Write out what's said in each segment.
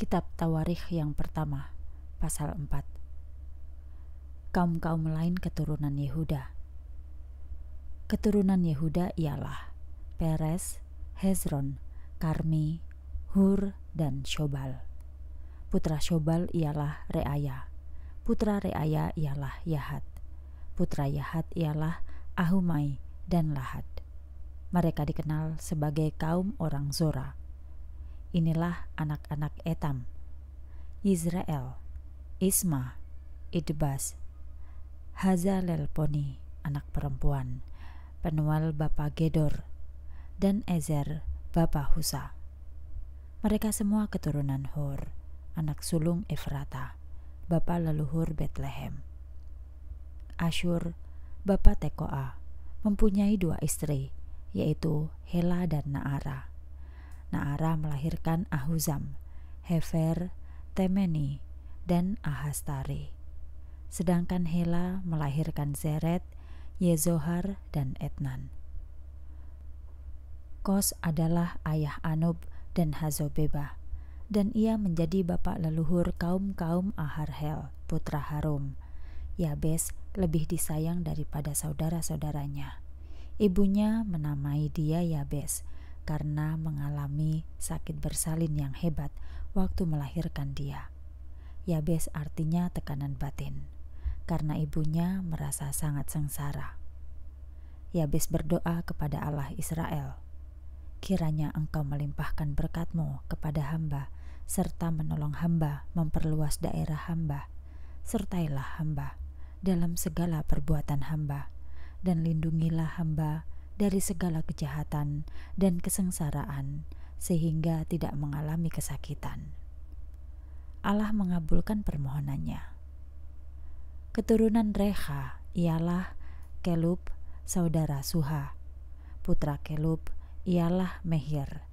Kitab Tawarikh yang pertama, pasal 4. Kaum-kaum lain keturunan Yehuda. Keturunan Yehuda ialah Peres, Hezron, Karmi, Hur, dan Shobal. Putra Shobal ialah Reaya. Putra Reaya ialah Yahat. Putra Yahat ialah Ahumai dan Lahat. Mereka dikenal sebagai kaum orang Zora Inilah anak-anak Etam, Israel, Isma, Idbas, Hazalelponi, anak perempuan, Penual Bapak Gedor, dan Ezer, Bapak Husa. Mereka semua keturunan Hur, anak sulung Efrata, Bapak leluhur Bethlehem. Asyur, Bapak Tekoa, mempunyai dua istri, yaitu Hela dan Naara. Naara melahirkan Ahuzam, Hefer, Temeni, dan Ahastare. Sedangkan Hela melahirkan Zeret, Yezohar, dan Etnan. Kos adalah ayah Anub dan Hazobeba, dan ia menjadi bapak leluhur kaum-kaum Aharhel, putra Harum. Yabes lebih disayang daripada saudara-saudaranya. Ibunya menamai dia Yabes, karena mengalami sakit bersalin yang hebat waktu melahirkan dia. Yabes artinya tekanan batin, karena ibunya merasa sangat sengsara. Yabes berdoa kepada Allah Israel, kiranya engkau melimpahkan berkatmu kepada hamba, serta menolong hamba memperluas daerah hamba, sertailah hamba dalam segala perbuatan hamba, dan lindungilah hamba dari segala kejahatan dan kesengsaraan, sehingga tidak mengalami kesakitan. Allah mengabulkan permohonannya. Keturunan Reha ialah Kelub, saudara Suha. Putra Kelub ialah Mehir.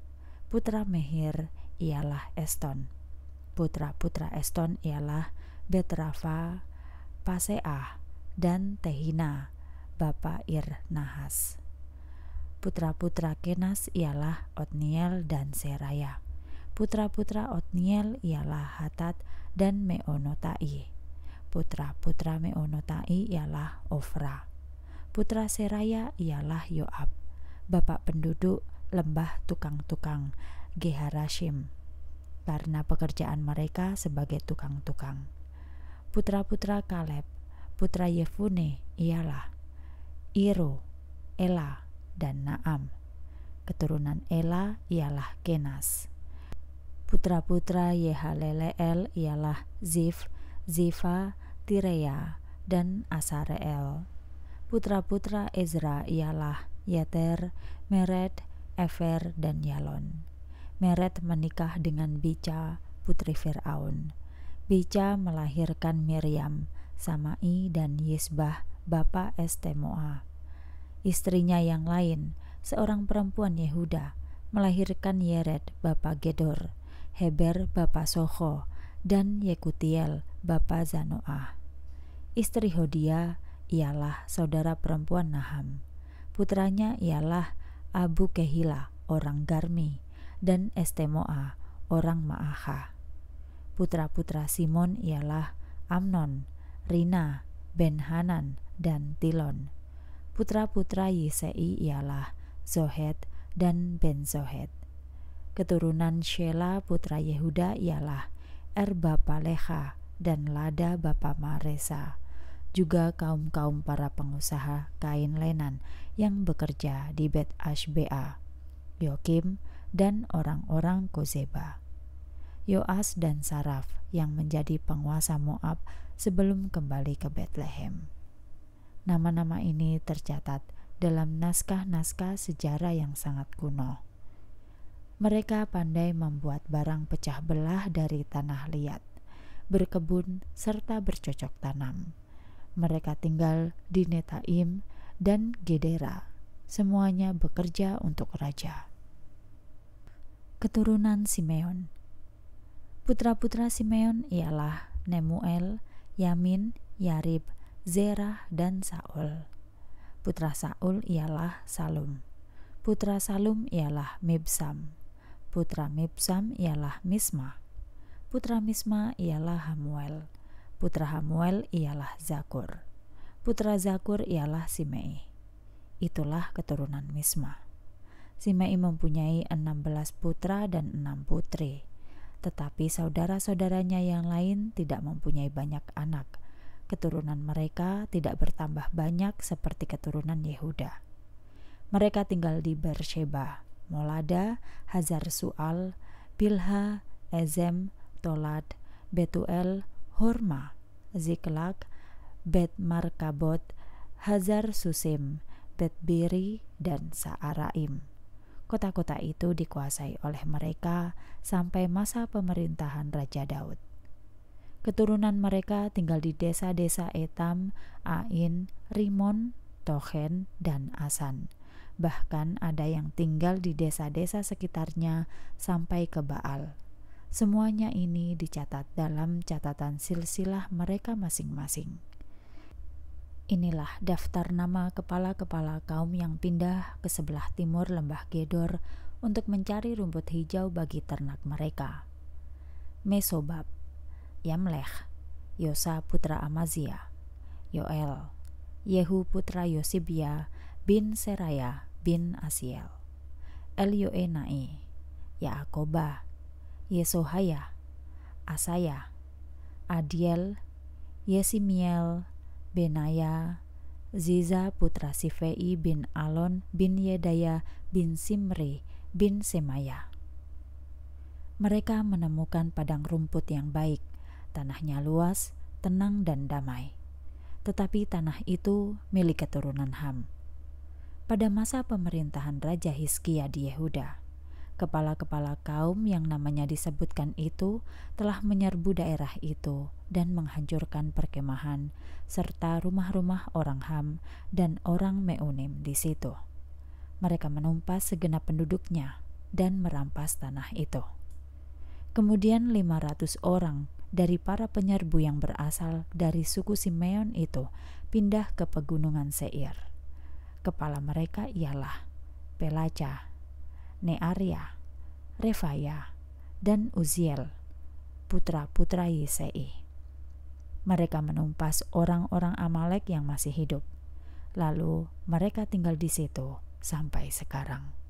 Putra Mehir ialah Eston. Putra-putra Eston ialah Betrafa, Paseah, dan Tehina, Bapak Ir Nahas. Putra-putra Kenas ialah Otniel dan Seraya. Putra-putra Otniel ialah Hatat dan Meonotai. Putra-putra Meonotai ialah Ofra. Putra Seraya ialah Yoab, bapak penduduk lembah tukang-tukang Geharashim, karena pekerjaan mereka sebagai tukang-tukang. Putra-putra Kaleb, putra Yefune ialah Iro, Ela, Naam. Keturunan Ela ialah Kenas. Putra-putra Yehalelel ialah Zif, Zifa, Tirea, dan Asareel. Putra-putra Ezra ialah Yeter, Meret, Efer, dan Yalon. Meret menikah dengan Bica, putri Fir'aun. Bica melahirkan Miriam, Samai, dan Yisbah, bapa Estemoa. Istrinya yang lain, seorang perempuan Yehuda, melahirkan Yeret bapa Gedor, Heber, bapa Soho, dan Yekutiel, bapa Zanoah. Istri Hodia ialah saudara perempuan Naham. Putranya ialah Abu Kehila, orang Garmi, dan Estemoa, orang Ma'aha. Putra-putra Simon ialah Amnon, Rina, Benhanan, dan Tilon. Putra-putra Yisei ialah Zohed, dan Ben Zohed. Keturunan Shela putra Yehuda ialah Erba Paleha dan Lada Bapa Maresa, juga kaum-kaum para pengusaha kain lenan yang bekerja di Bet Ashbea, Yokim, dan orang-orang Kozeba. Yoas dan Saraf yang menjadi penguasa Moab sebelum kembali ke Bethlehem. Nama-nama ini tercatat dalam naskah-naskah sejarah yang sangat kuno. Mereka pandai membuat barang pecah belah dari tanah liat, berkebun, serta bercocok tanam. Mereka tinggal di Netaim dan Gedera. Semuanya bekerja untuk raja. Keturunan Simeon Putra-putra Simeon ialah Nemuel, Yamin, Yarib, Zerah, dan Saul. Putra Saul ialah Salum. Putra Salum ialah Mibsam. Putra Mibsam ialah Misma. Putra Misma ialah Hamuel. Putra Hamuel ialah Zakur. Putra Zakur ialah Simei. Itulah keturunan Misma. Simei mempunyai 16 putra dan 6 putri. Tetapi saudara-saudaranya yang lain tidak mempunyai banyak anak keturunan mereka tidak bertambah banyak seperti keturunan Yehuda. Mereka tinggal di Bersheba, Molada, Hazar Sual, Bilha, Ezem, Tolad, Betuel, Horma, Ziklag, Bet Markabot, Hazar Susim, Bet Biri, dan Saaraim. Kota-kota itu dikuasai oleh mereka sampai masa pemerintahan Raja Daud. Keturunan mereka tinggal di desa-desa Etam, Ain, Rimon, Tohen, dan Asan. Bahkan ada yang tinggal di desa-desa sekitarnya sampai ke Baal. Semuanya ini dicatat dalam catatan silsilah mereka masing-masing. Inilah daftar nama kepala-kepala kaum yang pindah ke sebelah timur lembah Gedor untuk mencari rumput hijau bagi ternak mereka. Mesobab Yamlech, Yosa putra Amazia, Yoel, Yehu putra Yosibia bin Seraya bin Asiel, Elioenai, Yaakoba, Yesohaya, Asaya, Adiel, Yesimiel, Benaya, Ziza putra Sifei bin Alon bin Yedaya bin Simri bin Semaya. Mereka menemukan padang rumput yang baik Tanahnya luas, tenang dan damai. Tetapi tanah itu milik keturunan Ham. Pada masa pemerintahan Raja Hiskia di Yehuda, kepala-kepala kaum yang namanya disebutkan itu telah menyerbu daerah itu dan menghancurkan perkemahan serta rumah-rumah orang Ham dan orang Meunim di situ. Mereka menumpas segenap penduduknya dan merampas tanah itu. Kemudian 500 orang dari para penyerbu yang berasal dari suku Simeon itu pindah ke pegunungan Seir. Kepala mereka ialah Pelaca, Nearia, Refaya, dan Uziel, putra-putra Yisei. Mereka menumpas orang-orang Amalek yang masih hidup. Lalu mereka tinggal di situ sampai sekarang.